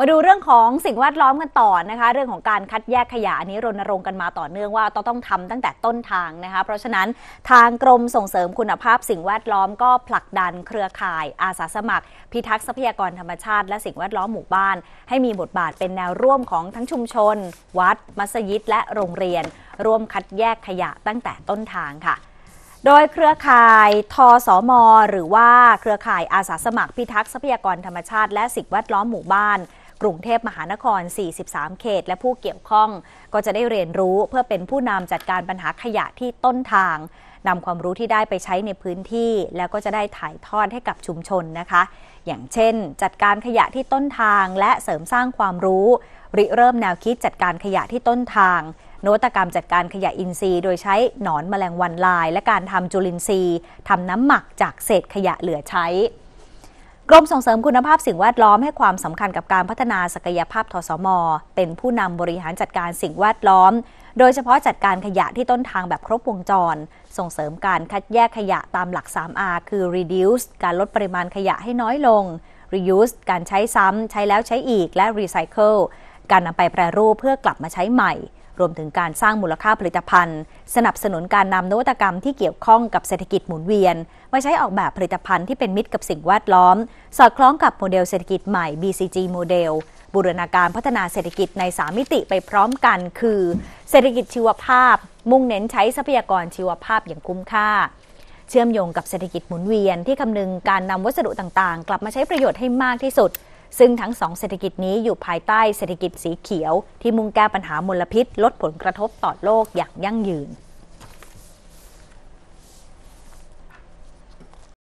มาดูเรื่องของสิ่งแวดล้อมกันต่อนะคะ เรื่องของการคัดแยกขยะ นี้รณรงค์กันมาต่อเนื่องว่าต้องทำตั้งแต่ต้นทางนะคะเพราะฉะนั้นทางกรมส่งเสริมคุณภาพสิ่งแวดล้อมก็ผลักดันเครือข่ายอาสาสมัคร พิทักษ์ทรัพยากรธรรมชาติ และสิ่งแวดล้อมหมู่บ้านให้มีบทบาทเป็นแนวร่วมของทั้งชุมชน วัด มัสยิดและโรงเรียนร่วมคัดแยกขยะตั้งแต่ต้นทางค่ะ โดยเครือข่ายทสมหรือว่าเครือข่ายอาสาสมัครพิทักษ์ทรัพยากรธรรมชาติและสิ่งแวดล้อมหมู่บ้านกรุงเทพมหานคร 43 เขต และผู้เกี่ยวข้องก็จะได้เรียนรู้เพื่อเป็นผู้นำจัดการปัญหาขยะที่ต้นทาง นำความรู้ที่ได้ไปใช้ในพื้นที่ แล้วก็จะได้ถ่ายทอดให้กับชุมชนนะคะ อย่างเช่น จัดการขยะที่ต้นทางและเสริมสร้างความรู้ริเริ่มแนวคิดจัดการขยะที่ต้นทางนวัตกรรมจัดการขยะอินทรีย์ โดยใช้หนอนแมลงวันลายและการทำจุลินทรีย์ทำน้ำหมักจากเศษขยะเหลือใช้กรมส่งเสริมคุณภาพสิ่งแวดล้อมให้ความสำคัญกับการพัฒนาศักยภาพทสม เป็นผู้นำบริหารจัดการสิ่งแวดล้อม โดยเฉพาะจัดการขยะที่ต้นทางแบบครบวงจร ส่งเสริมการคัดแยกขยะตามหลัก 3R คือ reduce การลดปริมาณขยะให้น้อยลง reuse การใช้ซ้ำใช้แล้วใช้อีกและ recycle การนำไปแปรรูปเพื่อกลับมาใช้ใหม่รวมถึงการสร้างมูลค่าผลิตภัณฑ์ สนับสนุนการนำนวัตกรรมที่เกี่ยวข้องกับเศรษฐกิจหมุนเวียน มาใช้ออกแบบผลิตภัณฑ์ที่เป็นมิตรกับสิ่งแวดล้อม สอดคล้องกับโมเดลเศรษฐกิจใหม่ BCG โมเดลบูรณาการพัฒนาเศรษฐกิจในสามิติไปพร้อมกันคือ เศรษฐกิจชีวภาพ มุ่งเน้นใช้ทรัพยากรชีวภาพอย่างคุ้มค่า เชื่อมโยงกับเศรษฐกิจหมุนเวียนที่คำนึงการนำวัสดุต่างๆ กลับมาใช้ประโยชน์ให้มากที่สุดซึ่งทั้งสองเศรษฐกิจนี้อยู่ภายใต้เศรษฐกิจสีเขียว ที่มุ่งแก้ปัญหามลพิษลดผลกระทบต่อโลกอย่างยั่งยืน